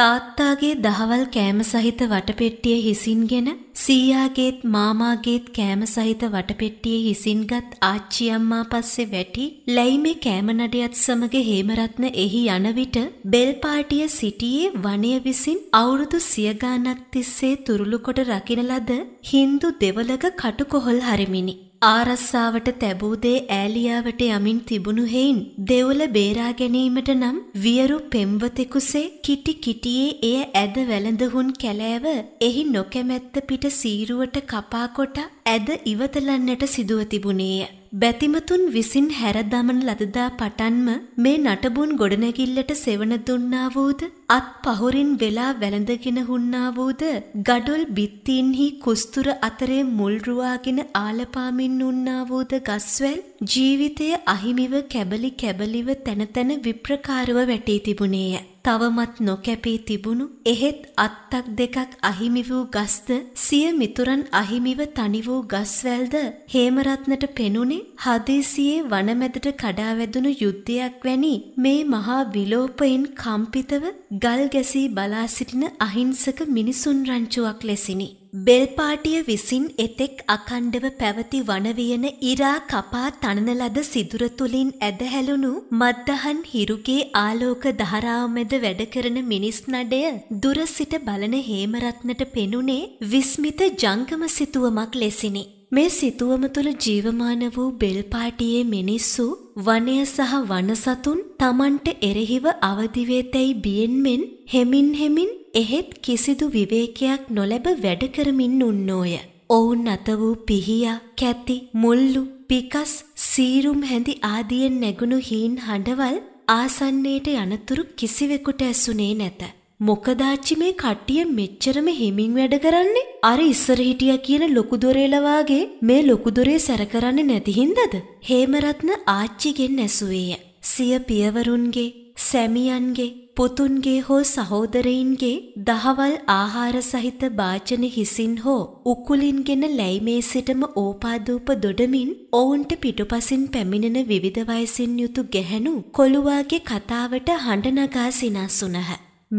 තාත්තාගේ දහවල් කෑම සහිත වටපෙට්ටිය හිසින්ගෙන සීයාගේත් මාමාගේත් කෑම සහිත වටපෙට්ටිය හිසින්ගත් ආච්චි අම්මා පස්සේ වැටි ලැයිමේ කෑම නඩයත් සමග හේමරත්න එහි යන විට බෙල්පාටිය සිටියේ වනය විසින් අවුරුදු සිය ගාණක් තිස්සේ තුරුළුකොට රකින ලද Hindu දෙවලක කටුකොහල් හරිමිනි ආරස්සාවට තැබූදේ ඈලියාවට යමින් තිබුණු හෙයින් දෙවුල බේරා ගැනීමට නම් වියරු පෙම්වතෙකුසේ කිටි කිටියේ එය ඇද වැළඳහුන් කැලෑව එහි නොකැමැත්ත පිට සීරුවට කපා කොට ඇද ඉවතලන්නට සිදුව තිබුණේය. බැතිමතුන් විසින් හැර දමන ලදදා පටන්ම මේ නටබුන් ගොඩනැගිල්ලට සෙවන දුන්නා වූද අත් පහුරින් වෙලා වැළඳගෙන හුන්නා වූද ගඩොල් බිත්තීන්හි කුස්තුර අතරේ මුල් රුවාගෙන ආලපාමින් උන්නා වූද ගස්වැල් ජීවිතය අහිමිව කැබලි කැබලිව තැන තැන විප්‍රකාරව වැටී තිබුණේය තවමත් නොකැපී තිබුණු එහෙත් අත්තක් දෙකක් අහිමි වූ ගස්ද සිය මිතුරන් අහිමිව තනි වූ ගස්වැල්ද හේමරත්නට පෙනුනේ හදේසියේ වනමැදට කඩා වැදුණු යුද්ධයක් වැනි මේ මහා විලෝපයෙන් කම්පිතව ගල් ගැසී බලා සිටින අහිංසක මිනිසුන් රංචුවක් ලෙසිනි. බෙල්පාටිය විසින් එතෙක් අකණ්ඩව පැවති වනවියන ඉරා කපා තනන ලද සිදුර තුලින් ඇදහැලුණු මද්දහන් හිරුගේ ආලෝක ධාරාව මැද වැඩ කරන මිනිස් නඩය දුර සිට බලන හේමරත්නට පෙනුනේ විස්මිත ජංගම සිතුවමක් ලෙසිනි. මේ සිතුවම තුළ ජීවමාන වූ බෙල්පාටියේ මිනිස්සු වනය සහ වනසතුන් Tamanට එරෙහිව අවදිවේතැයි බියෙන් මෙන් හෙමින් හෙමින් එහෙත් කිසිදු විවේකයක් නොලැබ වැඩ කරමින් උන්නෝය. ඔවුන් අත වූ පිහියා, කැති, මුල්ලු, පිකස්, සීරුම් හැඳි ආදියෙන් නැගුණු හීන් හඬවල් ආසන්නයට යනතුරු කිසිවෙකුට ඇසුනේ නැත. මොකදාච්චි මේ කට්ටිය මෙච්චරම හිමින් වැඩ කරන්නේ? අර ඉස්සර හිටියා කියන ලොකු දොරේලා වාගේ මේ ලොකු දොරේ සැර කරන්නේ නැති හින්දාද? හේමරත්න ආච්චිගෙන් ඇසුවේය. සිය පියවරුන්ගේ, සැමියන්ගේ පුතුන්ගේ හෝ සහෝදරයින්ගේ දහවල් ආහාර සහිත වාචන හිසින් හෝ උකුලින්ගෙන ලැයිමේ සිටම ඕපාදූප දොඩමින් ඔවුන්ට පිටුපසින් පැමිණෙන විවිධ වයසින් යුතු ගැහැණු කොළුවාගේ කතාවට හඬ නගා සිනාසුනහ.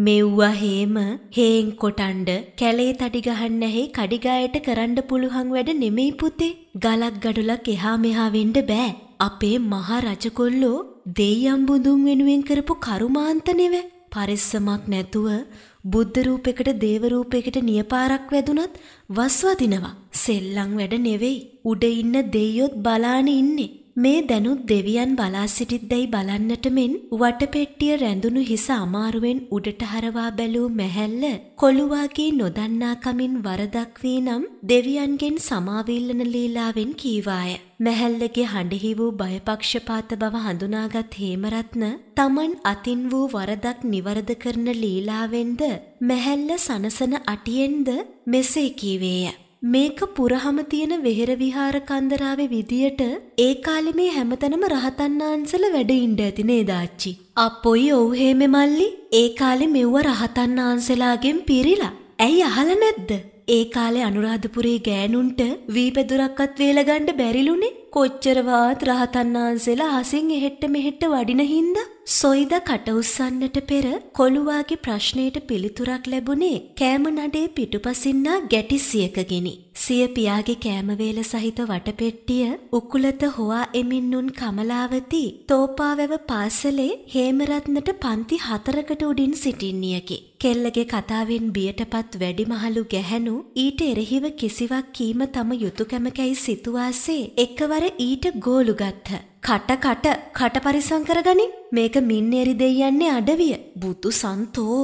මෙව්වා හේම හේන් කොටන්ඩ කැලේ තඩි ගහන්නැහි කඩිගායට කරන්න පුළුවන් වැඩ නෙමෙයි පුතේ. ගලක් ගඩුලක් එහා මෙහා වෙන්න බෑ. අපේ මහ රජකොල්ලෝ දෙයියම් බුදුන් වෙනුවෙන් කරපු කරුමාන්ත නෙව පරිස්සමක් නැතුව බුද්ධ රූපයකට දේව රූපයකට නියපාරක් වැදුනත් වස්වදිනවා. සෙල්ලම් වැඩ නෙවෙයි. උඩ ඉන්න දෙයියොත් බලාන ඉන්නේ. මේ දැනුත් දෙවියන් බලා සිටිද්දැයි බලන්නට මෙන් වටපෙට්ටිය රැඳුණු හිස අමාරුවෙන් උඩට හරවා බැලූ මැහැල්ල කොළුවාගේ නොදන්නාකමින් වරදක් වී නම් දෙවියන්ගෙන් සමාවිල්ලන ලීලාවෙන් කීවාය. මැහැල්ලගේ හඬෙහි වූ බයපක්ෂපාත බව හඳුනාගත් හේමරත්න තමන් අතින් වූ වරදක් නිවරද කරන ලීලාවෙන්ද මැහැල්ල සනසන අටියෙන්ද මෙසේ කීවේය. මේක පුරහම තියෙන වෙහෙර විහාර කන්දරාවේ විදියට ඒ කාලේ මේ හැමතැනම රහතන් වහන්සේල වැඩ ඉන්න ඇති නේද ආච්චි. අපොයි ඔව් හේමෙ මල්ලි ඒ කාලේ මෙව්ව රහතන් වහන්සේලාගෙන් පිරිලා. ඇයි අහලා නැද්ද? ඒ කාලේ අනුරාධපුරේ ගෑනුන්ට වීපෙදුරක්වත් වේලගන්න බැරිලුනේ. කොච්චරවත් රහතන් වහන්සේලා හසින් එහෙට්ට මෙහෙට්ට වඩින හින්දා සොයිද කට උස්සන්නට පෙර කොළුවාගේ ප්‍රශ්නයට පිළිතුරක් ලැබුණේ කෑම නඩේ පිටුපසින්නා ගැටි සියකගෙනි. සිය පියාගේ කෑමවේල සහිත වටපෙට්ටිය උකුලත හොවා එමින් නුන් කමලාවති තෝපාවැව පාසලේ හේමරත්නට පන්ති හතරකට උඩින් සිටින්නියකි. කෙල්ලගේ කතාවෙන් බියටපත් වැඩිමහලු ගැහැණු ඊට එරෙහිව කිසිවක් කීම තම යුතුයකමකැයි සිතුවාසේ එකවර ඊට ගෝලු ගත්හ. කට කට කට පරිසං කරගනි මේක මින්නේරි දෙයියන්නේ අඩවිය බුදු සන්තෝ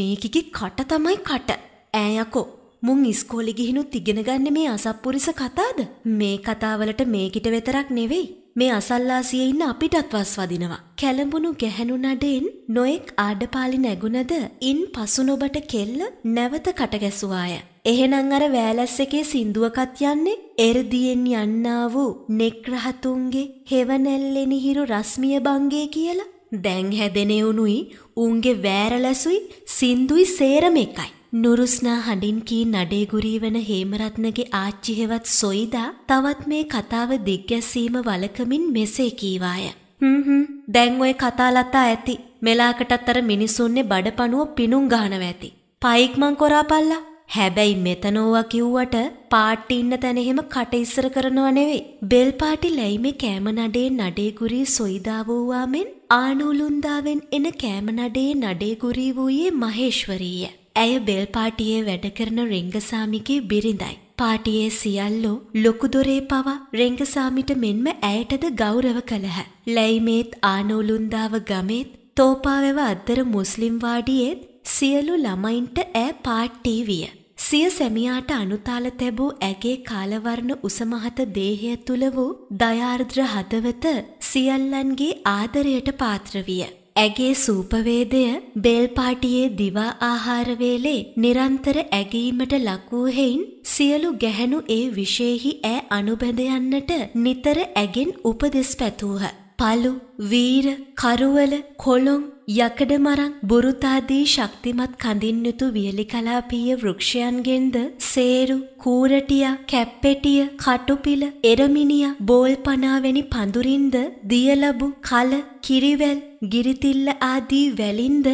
මේකිකි කට තමයි කට ඈයකෝ මුං ඉස්කෝලි ගිහිනුත් ඉගෙන ගන්න මේ අසප්පුරිස කතාද මේ කතාවලට මේකිට වෙතරක් නෙවෙයි මේ අසල්ලාසියේ ඉන්න අපිටත් වස් වදිනවා. කැළඹුණු ගැහැණු නඩෙන් නොඑක් ආඩපාලි නැගුණද ඉන් පසු නොබට කෙල්ල නැවත කටගැසුවාය. එහෙනම් අර වෑලැස් එකේ සින්දුවකත් යන්නේ එරදියෙන් යන්නා වූ නෙක්රහතුන්ගේ හෙවනැල්ලෙනිහිරු රස්මිය බංගේ කියලා. දැන් හැදෙනෙවුණුයි උන්ගේ වෑරලැසුයි සින්දුයි සේරම එකයි. නුරුස්නා හඬින් කී නඩේගුරී වන හේමරත්නගේ ආච්චිහෙවත් සොයිදා තවත් මේ කතාව දිග්ගැසීම වලකමින් මෙසේ කීවාය. හ්ම්හම් දැන් ඔය කතාලතා ඇති. මෙලාකටත් අර මිනිසුන්නේ බඩපණුව පිනුම් ගහනවා ඇති. පයික්මන් කොරාපල්ලා. හැබැයි මෙතනෝවා කිව්වට පාට්ටි ඉන්න තැන එහෙම කට ඉස්සර කරනව නෙවෙයි. බෙල් පාටි ලැයිමේ කෑම නඩේ නඩේගුරී සොයිදා වූවා මෙන් ආනූලුන්දාවෙන් එන කෑම නඩේ නඩේගුරී වූයේ මහේශ්වරීය. ඇය බෙල්පාටියේ වැඩ කරන රෙංගසාමිගේ බිරිඳයි. පාටියේ සියල්ලෝ ලොකුදොරේ පවා රෙංගසාමිට මෙන්ම ඇයටද ගෞරව කළහ. ලැයිමේත් ආනෝලුන්දාව ගමේත් තෝපාවැව අත්තර මුස්ලිම් වාඩියේත් සියලු ළමයින්ට ඈ පාට්ටී විය. සිය සැමියාට අනුතාල තැබූ ඇගේ කාලවර්ණ උසමහත දේහය තුළ වූ දයාර්ද්‍ර හදවත සියල්ලන්ගේ ආදරයට පාත්‍ර විය. ඇගේ සූපවේදය බේල්පාටියේ දිවා ආහාර වේලේ නිරන්තර ඇගීමට ලක් වූ හේයින් සියලු ගැහැණු ඒ විශේෂෙහි ඈ අනුබැඳ යන්නට නිතර ඇගෙන් උපදෙස් පැතූහ. පලු, වීර, කරවල, කොළොන්, යකඩ මරං බුරුතාදී ශක්තිමත් කඳින් යුතු වියලි කලාපීය වෘක්ෂයන්ගෙන්ද සේරු කූරටියා කැප්පෙටිය කටුපිල එරමිනියා බෝල්පනා වැනි පඳුරින්ද දියලබු කල කිරිවැල් ගිරිතිල්ල ආදී වැලින්ද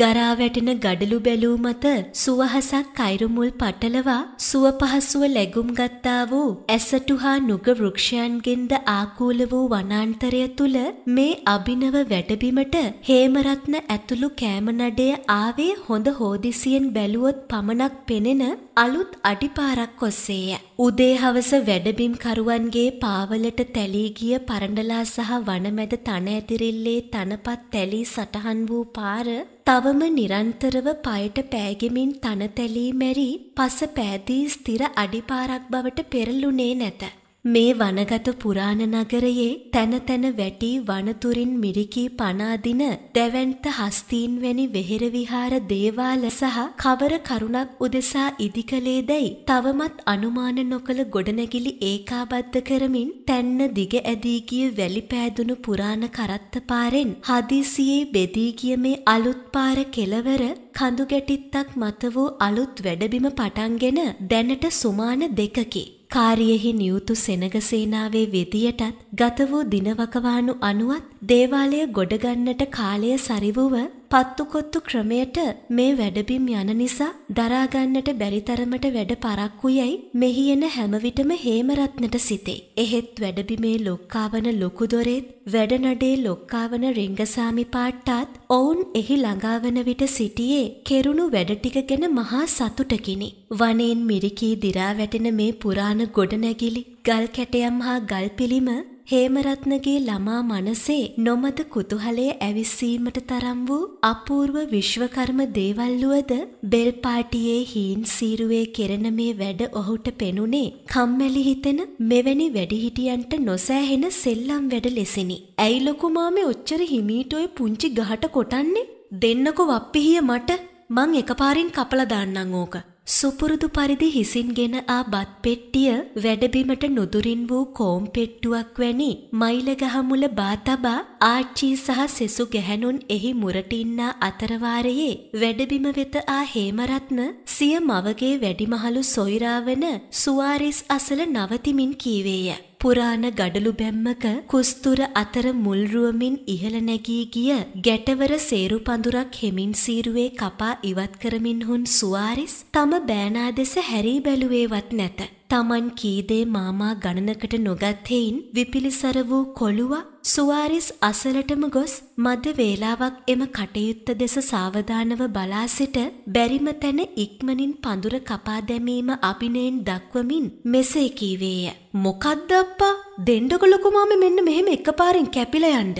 ගරා වැටෙන ගඩලු බැලූ මත සුවහසක් කයිරුමුල් පටලවා සුව පහසුව ලැබුම් ගත්තා වූ ඇසටු හා නුග වෘක්ෂයන්ගෙන්ද ආකූල වූ වනාන්තරය තුල මේ අභිනව වැටබිමට හේමරත්න ඇතුළු කෑම නඩය ආවේ හොඳ හෝදිසියෙන් බැලුවොත් පමණක් පෙනෙන අලුත් අඩිපාරක් ඔස්සේය. උදේ හවස වැඩබිම්කරුවන්ගේ පාවලට තැලී ගිය පරඬලා සහ වනමැද තන ඇතිරිල්ලේ තනපත් තැලී සටහන් වූ පාර තවම නිරන්තරව පයට පෑගෙමින් තන තැලී මැරි පස පෑදී ස්ථිර අඩිපාරක් බවට පෙරළුනේ නැත. මේ වනගත පුරාණ නගරයේ තැන තැන වැටි වනතුරින් මිරිකී පනාදින දැවැන්ත හස්තීන් වැනි වෙහෙර විහාර දේවාල සහ කවර කරුණක් උදෙසා ඉදිකලේ දැයි තවමත් අනුමාන නොකළ ගොඩනැගිලි ඒකාබද්ධ කරමින් තැන්න දිග ඇදී ගිය වැලි පෑදුණු පුරාණ කරත්ත පාරෙන් හදිසියේ බෙදී ගිය මේ අලුත් පාර කෙළවර කඳු ගැටිත්තක් මත වූ අලුත් වැඩබිම පටන්ගෙන දැනට සුමාන දෙකකි. කාරියෙහි නියුතු සෙනගසේනාවේ වෙදියටත් ගත වූ දිනවකවානු අනුවත් දේවාලය ගොඩගන්නට කාලය සරිවුව පත්තුකොත්තු ක්‍රමයට මේ වැඩබිම් යන නිසා දරාගන්නට බැරි තරමට වැඩ පරක්කුයයි මෙහි එන හැමවිටම හේමරත්නට සිතේ. එහෙත් වැඩබිමේ ලොක්කාවන ලොකුදොරෙත් වැඩනඩේ ලොක්කාවන රංගසාමි පාට්ටාත් ඔවුන් එහි ළඟාවන විට සිටියේ කෙරුණු වැඩටික ගැන මහා සතුටකිනි. වනයෙන් මිරිකී දිරා වැටෙන මේ පුරාණ ගොඩනැගිලි ගල් කැටයම් හා ගල් පිළිම හේමරත්නගේ ළමා මනසේ නොමද කුතුහලය ඇවිස්සීමට තරම් වූ අපූර්ව විශ්වකර්ම දේවල්ලුවද බෙල්පාටියේ හීන් සීරුවේ කෙරෙන මේ වැඩ ඔහුට පෙනුනේ කම්මැලි හිතෙන මෙවැනි වැඩිහිටියන්ට නොසෑහෙන සෙල්ලම් වැඩ ලෙසිනි. ඇයි ලොකුමාමේ ඔච්චර හිමීට ඔය පුංචි ගහට කොටන්නේ? දෙන්නකො වප්පිහිය මට මං එකපාරින් කපලා දාන්නම් ඕක. සුපුරුදු පරිදි හිසින්ගෙන ආ බත් පෙට්ටිය වැඩබිමට නුදුරින් වූ කෝම් පෙට්ටුවක් වැනි මයිලගහ මුල බාතබා ආච්චී සහ සෙසු ගැහැණුන් එහි මුරටින්නා අතරවාරයේ වැඩබිම වෙත ආ හේමරත්න සිය මවගේ වැඩිමහලු සොයිරාවන සුවාරිස් අසල නවතිමින් කීවේය. පුරාණ ගඩලු බැම්මක කුස්තුර අතර මුල්රුවමින් ඉහළ නැගී ගිය ගැටවර සේරු පඳුරක් හෙමින් සීරුවේ කපා ඉවත් කරමින් හුන් සුවාරිස් තම බෑනා දෙස හැරී බැලුවේවත් නැත. තමන් කීදේ මාමා ගණනකට නොගත්හෙයින් විපිලිසර වූ කොළුවා සුවාරිස් අසලටම ගොස් මද වේලාවක් එම කටයුත්ත දෙස සාවධානව බලා සිට බැරිම තැන ඉක්මනින් පඳුර කපා දැමීම අභිනයෙන් දක්වමින් මෙසේ කීවේය. මොකද්ද අප්පා දෙණ්ඩක ලොකු මාමේ මෙන්න මෙහෙම එකපාරින් කැපිලා යන්න.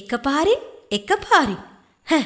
එකපාරින් එකපාරින් හැ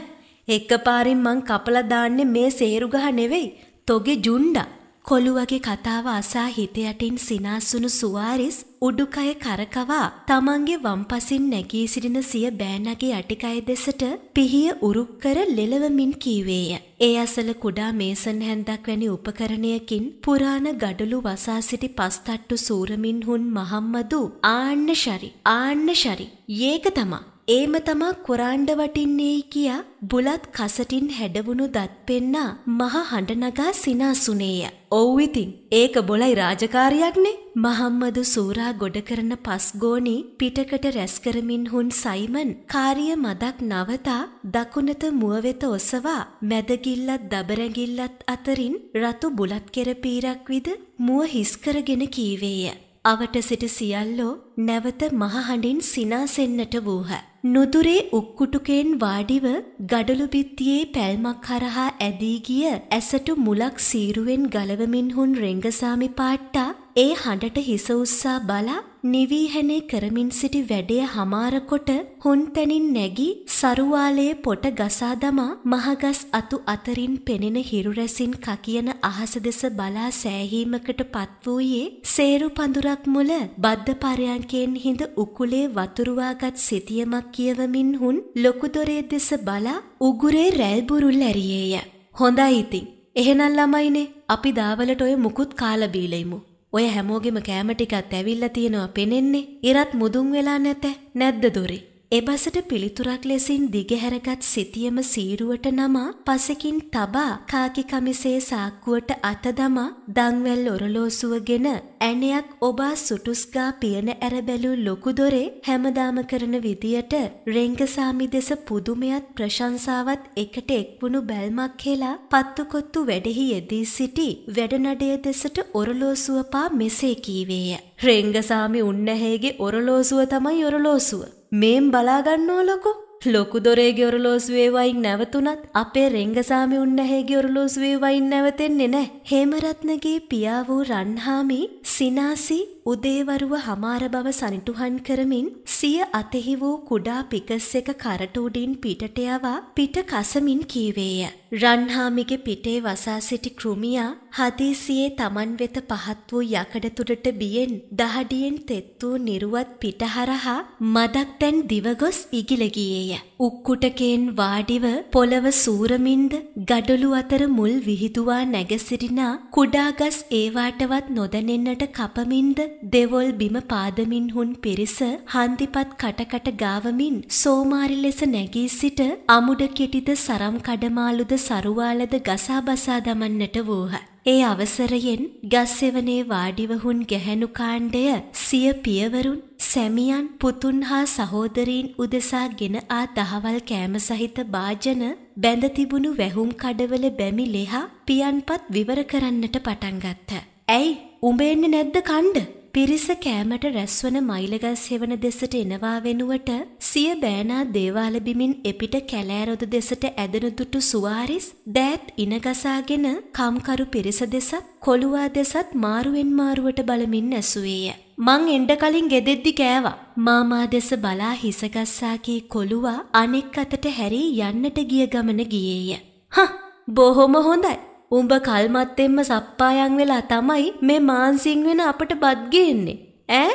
එකපාරින් මං කපලා දාන්නේ මේ සේරුගහ නෙවෙයි තොගේ ජුණ්ඩා කොළුවගේ කතාව අසා හිත යටින් සිනාසුණු සුවාරිස් උඩුකය කරකවා තමන්ගේ වම්පසින් නැගී සිටින සිය බෑනගේ යටිකය දෙසට පිහිය උරුක් කර ලෙලවමින් කීවේය. ඒ අසල කුඩා මේසන් හැන්දක් වැනි උපකරණයකින් පුරාණ ගඩලු වසා සිටි පස්තට්ටු සූරමින් හුන් මහම්මදු ආන්න ශරි ආන්න ශරි ඒක තමා ඒම තමා කොරාණ්ඩ වටින්නේයි කියා බුලත් කසටින් හැඩවුණු දත් පෙන්නා මහ හඬ නගා සිනාසුනේය. ඔව් ඉතින් ඒක බොලයි රාජකාරියක්නේ. මහම්මදු සූරා ගොඩ කරන පස්ගෝනි පිටකට රැස් කරමින් හුන් සයිමන් කාර්ය මදක් නවතා දකුණත මුව වෙත ඔසවා මැදගිල්ලත් දබරැගිල්ලත් අතරින් රතු බුලත් කෙරපීරක් විද මුව හිස් කරගෙන කීවේය. අවට සිට සියල්ලෝ නැවත මහහඬින් සිනාසෙන්නට වූහ. නුදුරේ උක්කුටුකෙන් වාඩිව ගඩලු බිත්තියේ පැල්මක් හරහා ඇදී ගිය ඇසටු මුලක් සීරුවෙන් ගලවමින් හුන් රෙංගසාමි පාට්ටා ඒ හඬට හිස උස්සා බලා නිවීහනේ කරමින් සිටි වැඩේ හමාරකොට හුන්තැනින් නැගී සරුවාලයේ පොට ගසා දමා මහගස් අතු අතරින් පෙනෙන හිරුරැසින් කකියන අහස දෙස බලා සෑහීමකට පත් වූයේ සේරු පඳුරක් මුල බද්ධ පරයන්කෙන් හිඳ උකුලේ වතුරුවාගත් සිතියමක් කියවමින් හුන් ලොකුදොරේ දෙස බලා උගුරේ රැල්බුරුල් ඇරියේය. හොඳයි ඉතින්. එහෙනම් ළමයිනේ අපි දාවලට ඔය මුකුත් කාලබීලෙයිමු. ඔය හැමෝගෙම කෑම ටිකත් ඇවිල්ලා තියෙනවා පෙනෙන්නේ. ඉරත් මුදුන් වෙලා නැත. නැද්ද දොරේ? එබසට පිළිතුරක් ලෙසින් දිගහැරගත් සිතියම සීරුවට නමා පසකින් තබා කාකි කමිසේ සාක්කුවට අත දමා දංවැල් ඔරලෝසුවගෙන ඇණයක් ඔබා සුටුස්ගා පියන ඇරබැලූ ලොකු දොරේ හැමදාම කරන විදියට රෙංගසාමි දෙස පුදුමයත් ප්‍රශංසාවත් එකට එක්වුණු බැල්මක් හෙලා පත්තුකොත්තු වැඩෙහි යෙදී සිටි වැඩනඩය දෙසට ඔරලෝසුව පා මෙසේ කීවේය. රෙංගසාමි උන්නහේගේ ඔරලෝසුව තමයි ඔරලෝසුව. මේම් බලාගන්නෝ ලොකෝ ලොකු දොරේගේ ඔරලෝසුවේවයින් නැවතුනත් අපේ රෙංගසාමි උන්නැහේගේ ඔරලෝසුවේවයින් නැවතෙන්නේ නෑ. හේමරත්නගේ පියා වූ රන්හාමි සිනාසි උදේවරුව හමාර බව සනිටුහන් කරමින් සිය අතෙහි වූ කුඩා පිකස් එක කරට උඩින් පිටට යවා පිට කසමින් කීවේය. රන්හාමිගේ පිටේ වසා සිටි කෘමියා හදීසියේ තමන් වෙත පහත් වූ යකඩතුඩට බියෙන් දහඩියෙන් තෙත් වූ නිරුවත් පිට හරහා මදක් දැන් දිවගොස් ඉගිල ගියේය. උක්කුටකෙන් වාඩිව පොළව සූරමින්ද ගඩොලු අතර මුල් විහිදුවා නැගසිරිනා කුඩාගස් ඒවාටවත් නොදැනෙන්නට කපමින්ද දෙවොල් බිම පාදමින් හුන් පිරිස හන්දිපත් කටකට ගාවමින් සෝමාරි ලෙස නැගී සිට අමුඩ කෙටිද සරම් කඩමාලුද සරුවාලද ගසා බසා දමන්නට වූහ. ඒ අවසරයෙන් ගස්සෙවනේ වාඩිවහුන් ගැහැණු කාණ්ඩය සිය පියවරුන් සැමියන් පුතුන් හා සහෝදරීන් උදෙසාගෙන ආ දහවල් කෑම සහිත භාජන බැඳ තිබුණු වැහුම් කඩවල බැමි ලෙහා පියන්පත් විවර කරන්නට පටන් ගත්තා. "ඇයි උඹ එන්නේ නැද්ද කණ්ඩ?" පිරිස කෑමට රැස්වන මයිලගස් හෙවන දෙසට එනවා වෙනුවට සිය බෑනා දේවාල බිමින් එපිට කැලෑරොද දෙසට ඇදෙන දුටු සුවාරිස් දෑත් ඉනගසාගෙන කම්කරු පිරිස දෙසත් කොළුවා දෙසත් මාරුවෙන් මාරුවට බලමින් ඇසුවේය. මං එන්ඩ කලින් ගෙදෙද්දි කෑවා. මාමා දෙස බලා හිසගස්සාකී කොළුවා අනෙක් අතට හැරී යන්නට ගිය ගමන ගියේය. හා! බොහොම හොඳයි. උඹ කල්මත්තෙන්ම සප්පායන් වෙලා තමයි මේ මාන්සිං වෙන අපට බත් ගේන්නේ. ඈ?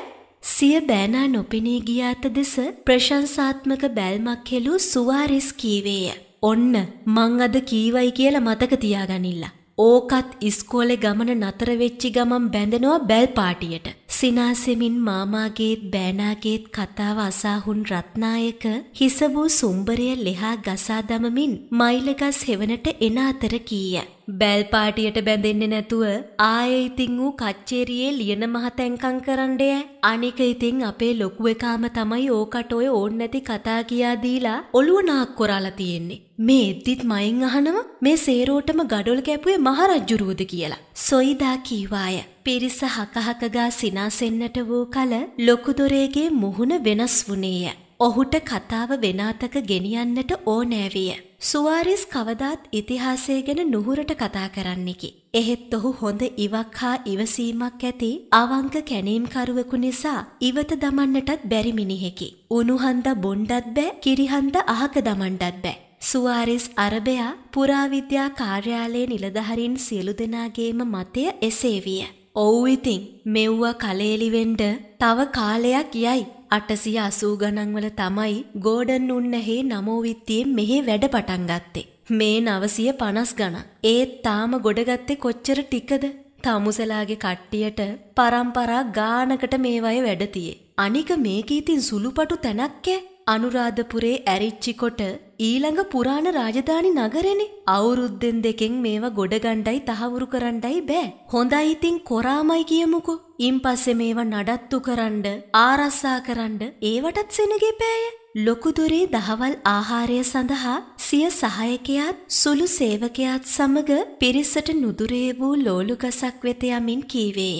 සිය බෑනා නොපෙනී ගියාත දෙස ප්‍රශංසාත්මක බැල්මක් හෙළූ සුවාරෙස් කීවේය. ඔන්න මං අද කීවයි කියලා මතක තියාගනින්න. ඕකත් ඉස්කෝලේ ගමන නතර වෙච්චි ගමන් බැඳෙනවා බැල් පාටියට. සිනාසෙමින් මාමාගේත් බෑනාගේත් කතාව අසාහුන් රත්නායක හිස වූ සුම්බරය ලෙහා ගසා දමමින් මයිලගස් හෙවනට එන අතර කීය. බැල්පාටියට බැඳෙන්නේ නැතුව ආයේ ඉතින් ඌ කච්චේරියේ ලියන මහතැන්කම් කරන්නය. අනික ඉතින් අපේ ලොකු එකාම තමයි ඕකට ඔය ඕන් නැති කතා කියා දීලා ඔළුව නාක් කොරාලා තියෙන්නේ. මේ එද්දිත් මයින් අහනවා මේ සේරෝටම ගඩොල් කැපුවේ මහරජ්ජුරුවද කියලා. සොයිදා කීවාය. පිරිස හකහකගා සිනාසෙන්නට වූ කල ලොකුදොරේගේ මුහුණ වෙනස් වුණේය. ඔහුට කතාව වෙනාතක ගෙනියන්නට ඕනෑවිය. සුවාරිස් කවදාත් ඉතිහාසය ගැන නුහුරට කතා කරන්නකි. එහෙත් ඔහු හොඳ ඉවක් හා ඉවසීමක් ඇති අවංක කැනීම්කරුවෙකු නිසා ඉවත දමන්නටත් බැරි මිනිහෙකි. උණුහන්ද බොණ්ඩත් බෑ කිරිහන්ද අහක දමණ්ඩත් බෑ. සුවාරිස් අරබයා පුරාවිද්‍යා කාර්යාලයේ නිලධහරින් සියලු දෙනාගේම මතය එසේ විය. ඔව් ඉතින් මෙව්ව කලේලිවෙන්ඩ තව කාලයක් යයි. අටසිය අසූ ගණන්වල තමයි ගෝඩන් උන්නහේ නමෝවිත්තියෙන් මෙහේ වැඩ පටන් ගත්තේ. මේ නවසිය පනස් ගණන්. ඒත් තාම ගොඩගත්තේ කොච්චර ටිකද. තමුසලාගේ කට්ටියට පරම්පරා ගානකට මේවය වැඩතියේ. අනික මේක ඉතින් සුළුපටු තැනක්කෑ අනුරාධපුරේ ඇරිච්චි කොට ඊළඟ පුරාණ රාජධානි නගරනේ. අවුරුද්දෙන් දෙකෙන් මේවා ගොඩගණ්ඩයි තහවුරු කරණ්ඩයි බෑ. හොඳයි ඉතින් කොරාමයි කියමුකෝ. ඉන් පස්සේ මේවා නඩත්තු කරන්න, ආරස්සා කරන්න ඒවටත් සෙනගේ පෑය. ලොකුදොරේ දහවල් ආහාරය සඳහා සිය සහායකයාත් සුළු සේවකයාත් සමග පිරිසට නුදුරේ වූ ලෝලු ගසක් වෙත යමින් කීවේය.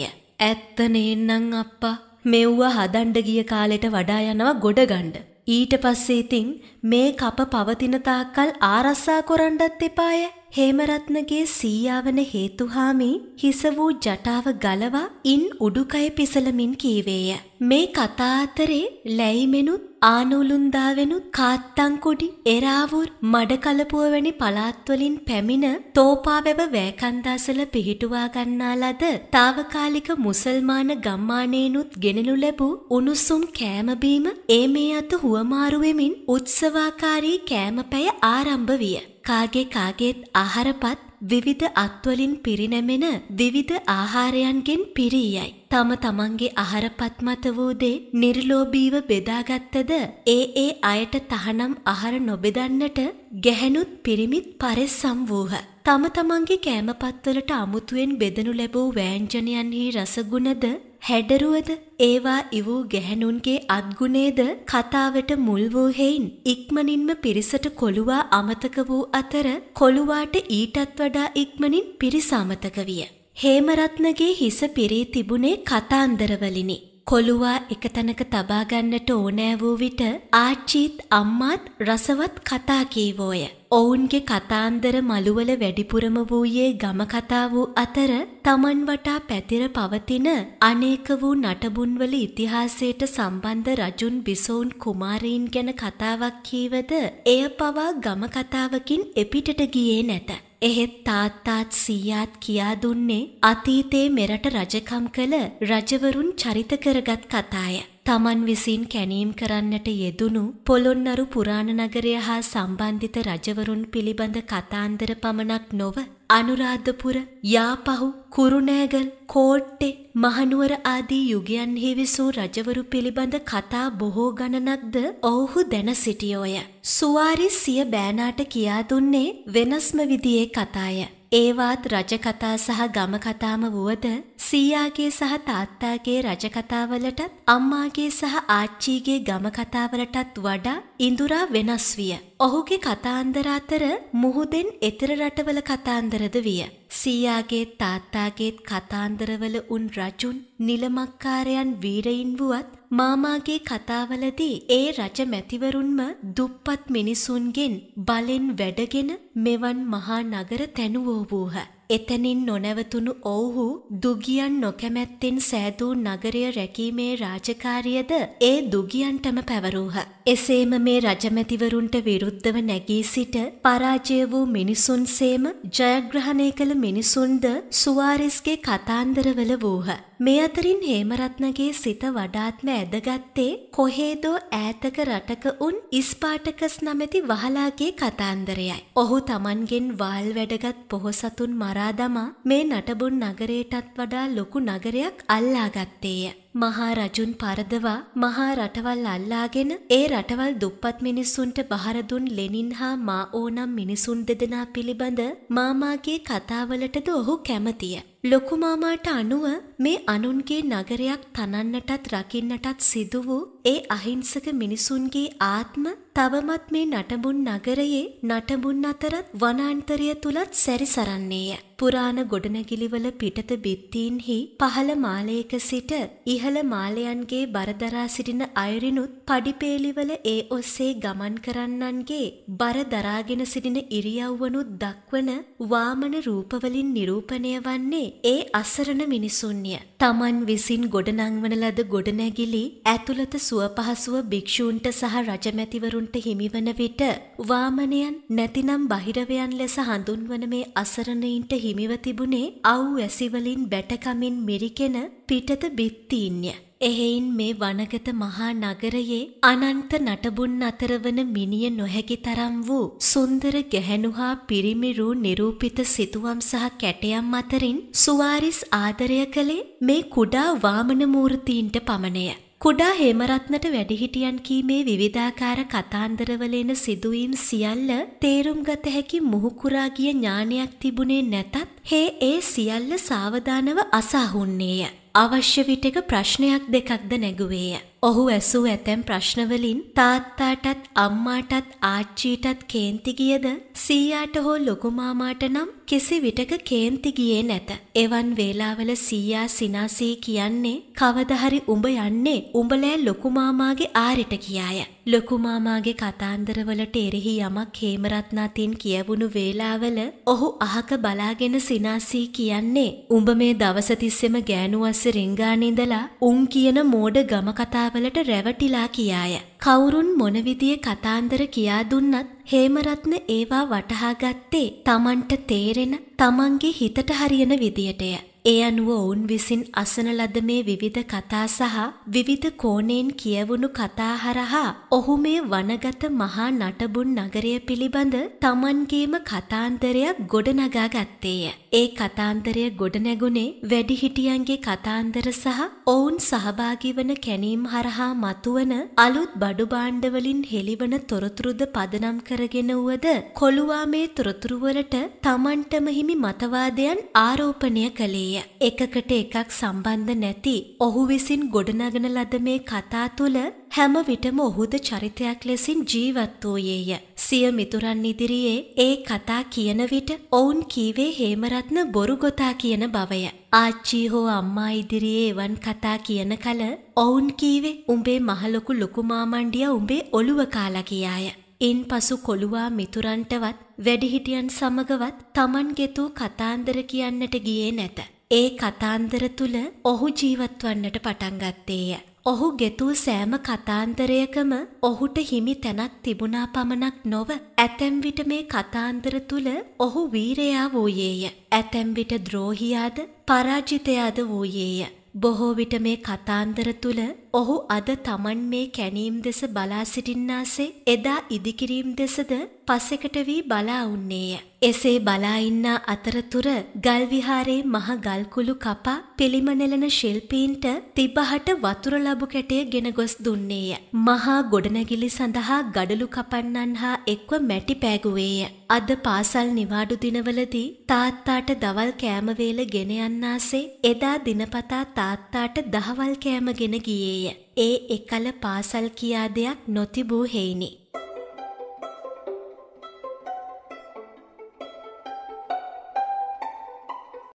ඇත්ත නේන්නම් අප්පා මෙව්වා හදණ්ඩ ගිය කාලෙට වඩා යනවා ගොඩගණ්ඩ. ඊට පස්සේ ඉතින් මේ කප පවතින තාක්කල් ආරස්සා කරන්නත් එපාය. හේමරත්නගේ සීයාවන හේතුහාමි හිස වූ ජටාව ගලවා ඉන් උඩුකය පිසලමින් කීවේය. මේ කතා අතරේ ලැයිමෙනුත් ආනූලුන්දාවෙනුත් කාත්තංකුඩි එරාවුර් මඩකලපුව වැනි පළාත්වලින් පැමිණ තෝපාවැව වෑකන්දාසල පිහිටුවා ගන්නා ලද తాවකාලික මුසල්මාන ගම්මානේනුත් ගෙනලු ලැබූ උණුසුම් කෑම බීම ඒ මේ අත හුවමාරු වෙමින් උත්සවාකාරී කෑම පැය ආරම්භ විය. කාගේ කාගේත් ආහාරපත් විවිධ අත්වලින් පිරිනැමෙන විවිධ ආහාරයන්ගෙන් පිරීයයි. තම තමන්ගේ අහරපත් මත වූ දේ නිර්ලෝභීව බෙදාගත්තද ඒ ඒ අයට තහනම් අහර නොබෙදන්නට ගැහැණුත් පිරිමිත් පරිස්සම් වූහ. තම තමන්ගේ කෑමපත්වලට අමුතුවෙන් බෙදනු ලැබූ වෑංජනයන්හි රසගුණද හැඩරුවද ඒවා ඉවූ ගැහැණුන්ගේ අත්ගුණේද කතාවට මුල් වූ හේයින් ඉක්මනින්ම පිරිසට කොළුවා අමතක වූ අතර කොළුවාට ඊටත් වඩා ඉක්මනින් පිරිස අමතක විය. හේමරත්නගේ හිස පිරී තිබුණේ කතාන්දරවලිනි. කොළුවා එක තැනක තබා ගන්නට ඕනෑ වූ විට ආච්චීත් අම්මාත් රසවත් කතා කීවෝය. ඔවුන්ගේ කතාන්දර මළුවල වැඩිපුරම වූයේ ගම කතා වූ අතර තමන් වටා පැතිර පවතින අනේක වූ නටබුන්වල ඉතිහාසයට සම්බන්ධ රජුන් බිසෝන් කුමාරීන් ගැන කතාවක් කීවද එය පවා ගම කතාවකින් එපිටට ගියේ නැත. එහෙත් තාත්තාත් සීයාත් කියා දුන්නේ අතීතයේ මෙරට රජකම් කළ රජවරුන් චරිත කරගත් කතාය. තමන් විසින් කැණීම් කරන්නට යෙදුණු පොළොන්නරු පුරාණ නගරය හා සම්බන්ධිත රජවරුන් පිළිබඳ කතාන්දර පමණක් නොව අනුරාධපුර යාපහු කුරුණෑගල් කෝට්ටේ මහනුවර ආදී යුගයන්හි විසූ රජවරු පිළිබඳ කතා බොහෝ ගණනක්ද ඔවුහු දැන සිටියෝය. සුවාරි සිය බෑනාට කියා දුන්නේ වෙනස්ම විදියේ කතාය. ඒවාත් රජකතා සහ ගමකතාම වුවද සීයාගේ සහ තාත්තාගේ රජකතාවලටත් අම්මාගේ සහ ආච්චිගේ ගමකතාවලටත් වඩා ඉඳුරා වෙනස් විය. ඔහුගේ කතාන්දර අතර මුහුදෙන් එතර රටවල කතාන්දරද විය. සීයාගේ තාත්තාගේත් කතාන්දරවල උන් රජුන් නිලමක්කාරයන් වීරයින් වුවත් මාමාගේ කතාවලදී ඒ රජ මැතිවරුන්ම දුප්පත් මිනිසුන්ගෙන් බලෙන් වැඩගෙන මෙවන් මහා නගර තැනුවෝ වූහ. එතනින් නොනැවතුණු ඔවුහු දුගියන් නොකැමැත්තෙන් සෑදූ නගරය රැකීමේ රාජකාරියද ඒ දුගියන්ටම පැවරූහ. එසේම මේ රජමැතිවරුන්ට විරුද්ධව නැගී සිට පරාජය වූ මිනිසුන්සේම ජයග්‍රහණය කළ මිනිසුන්ද සුවාරෙස්ගේ කතාන්දරවල වූහ. මේ අතරින් හේමරත්නගේ සිත වඩාත්ම ඇදගත්තේ කොහේදෝ ඈතක රටක උන් ඉස්පාටකස් නමැති වහලාගේ කතාන්දරයයි. ඔහු තමන්ගෙන් වාල් වැඩගත් පොහොසතුන් මරාදමා මේ නටබුන් නගරයටත් වඩා ලොකු නගරයක් අල්ලාගත්තේය. මහා රජුන් පරදවා මහා රටවල් අල්ලාගෙන ඒ රටවල් දුප්පත් මිනිස්සුන්ට බහරදුන් ලෙනින් හා මා ඕනම් මිනිසුන් දෙදෙනා පිළිබඳ මාමාගේ කතාවලටද ඔහු කැමතිය. ලොකුමාමාට අනුව මේ අනුන්ගේ නගරයක් තනන්නටත් රකින්නටත් සිදු වූ ඒ අහිංසක මිනිසුන්ගේ ආත්ම තවමත් මේ නටබුන් නගරයේ නටබුන් අතර වනාන්තරය තුලත් සැරිසරන්නේය. පුරාණ ගොඩනැගිලිවල පිටත බිත්තීන්හි පහළ මාලයක සිට ඉහළ මාලයන්ගේ බරදරා සිටින අයරිනුත් පඩිපේලිවල ඒ ඔස්සේ ගමන් කරන්නන්ගේ බර දරාගෙන සිටින ඉරියව්වනුත් දක්වන වාමන රූපවලින් නිරූපණය වන්නේ ඒ අසරණ මිනිසුන්ය. තමන් විසින් ගොඩනංවන ලද ගොඩනැගිලි ඇතුළත සුවපහසුව භික්ෂූන්ට සහ රජමැතිවරුන්ට හිමිවන විට වාමනයන් නැතිනම් බහිරවයන් ලෙස හඳුන්වන මේ අසරණයින්ට හිමිව තිබුණේ අව් ඇසිවලින් බැටකමින් මිරිකෙන පිටත බිත්තීන්ය. එහෙයින් මේ වනගත මහා නගරයේ අනන්ත නටබුන් අතරවන මිනිය නොහැකි තරම් වූ සුන්දර ගැහැණු හා පිරිමි රූ නිරූපිත සිතුවම් සහ කැටයම් අතරින් සුවාරිස් ආදරය කළේ මේ කුඩා වාමන මූර්තීන්ට පමණය. කුඩා හේමරත්නට වැඩිහිටියන් කීමේ විවිධාකාර කතාන්දරවල එන සිදුවීම් සියල්ල තේරුම් ගත හැකි මුහුකුරා ගිය ඥානයක් තිබුණේ නැතත් හේ ඒ සියල්ල සාවධානව අසහුන්නේය. අවශ්‍ය විටක ප්‍රශ්නයක් දෙකක්ද නැගුවේය. ඔහු ඇසූ ඇතැම් ප්‍රශ්නවලින් තාත්තාටත් අම්මාටත් ආච්චිටත් කේන්ති ගියද සීයාට හෝ ලොකුමාමාට නම් කිසි විටක කේන්ති ගියේ නැත. එවන් වේලාවල සීයා සිනාසී කියන්නේ කවදහරි උඹ යන්නේ උඹලෑ ලොකුමාමාගේ ආරෙට කියාය. ලොකුමාමාගේ කතාන්දරවලට එරෙහි යමක් හේමරත්නාතින් කියවුණු වේලාවල ඔහු අහක බලාගෙන සිනාසී කියන්නේ උඹ මේ දවසතිස්සෙම ගෑනු අස්සේ රිංගානිඳලා උන් කියන මෝඩ ගම කතාව කතාවලට රැවටිලා කියාය. කවුරුන් මොන විදිය කතාන්දර කියා දුන්නත් හේමරත්න ඒවා වටහා ගත්තේ Tamanට තේරෙන, Tamanගේ හිතට හරියන විදියටය. ඒ අනුව ඔවුන් විසින් අසන ලද මේ විවිධ කතා සහ විවිධ කෝණයෙන් කියවුණු කතා හරහා ඔහු මේ වනගත මහා නටබුන් නගරය පිළිබඳ තමන්ගේම කතාන්තරයක් ගොඩනගා ගත්තේය. ඒ කතාන්තරය ගොඩනැගුණේ වැඩිහිටියන්ගේ කතාන්තර සහ ඔවුන් සහභාගී වන කැණීම් හරහා මතුවන අලුත් බඩු භාණ්ඩවලින් හෙළිවන තොරතුරුද පදනම් කරගෙන වුවද කොළුවා මේ තොරතුරුවලට තමන්ටම හිමි මතවාදයන් ආරෝපණය කළේය. වචනය එකකට එකක් සම්බන්ධ නැති ඔහු විසින් ගොඩනගන ලද මේ කතා තුළ හැම විටම ඔහුද චරිතයක් ලෙසින් ජීවත් වූයේය. සිය මිතුරන් ඉදිරියේ ඒ කතා කියන විට ඔවුන් කීවේ හේමරත්න බොරු ගොතා කියන බවය. ආච්චී හෝ අම්මා ඉදිරියේ එවන් කතා කියන කල ඔවුන් කීවේ උඹේ මහලොකු ලොකු මාමණ්ඩියා උඹේ ඔළුව කාලා කියාය. ඉන් පසු කොළුවා මිතුරන්ටවත් වැඩිහිටියන් සමගවත් තමන් ගෙතූ කතාන්දර කියන්නට ගියේ නැත. ඒ කතාන්දර තුල ඔහු ජීවත් වන්නට පටන් ගත්තේය. ඔහු ගෙතූ සෑම කතාන්තරයකම ඔහුට හිමි තැනක් තිබුණා පමණක් නොව ඇතැම් විට මේ කතාන්තර තුල ඔහු වීරයා වූයේය. ඇතැම් විට ද්‍රෝහියාද පරාජිතයාද වූයේය. බොහෝ විට මේ කතාන්දර තුල ඔහු අද Taman මේ කැණීම් දෙස බලා සිටින්නාසේ එදා ඉදිකිරීම් දෙසද පසෙකට වී බලා උන්නේය. එසේ බලා ඉන්නා අතරතුර ගල් විහාරේ මහ ගල් කුළු කපා පිළිම නෙලන ශිල්පීන්ට තිබහට වතුර ලැබු කැටය ගෙන ගොස් දුන්නේය. මහා ගොඩනැගිලි සඳහා ගඩලු කපන්නන් හා එක්ව මැටි පෑගුවේය. අද පාසල් නිවාඩු දිනවලදී තාත්තාට දවල් කෑම වේල ගෙන යන ගන්නාසේ එදා දිනපතා තාත්තාට දහවල් කෑම ගෙන ගියේය. ඒ එකල පාසල් කියා දෙයක් නොතිබූ හේිනි.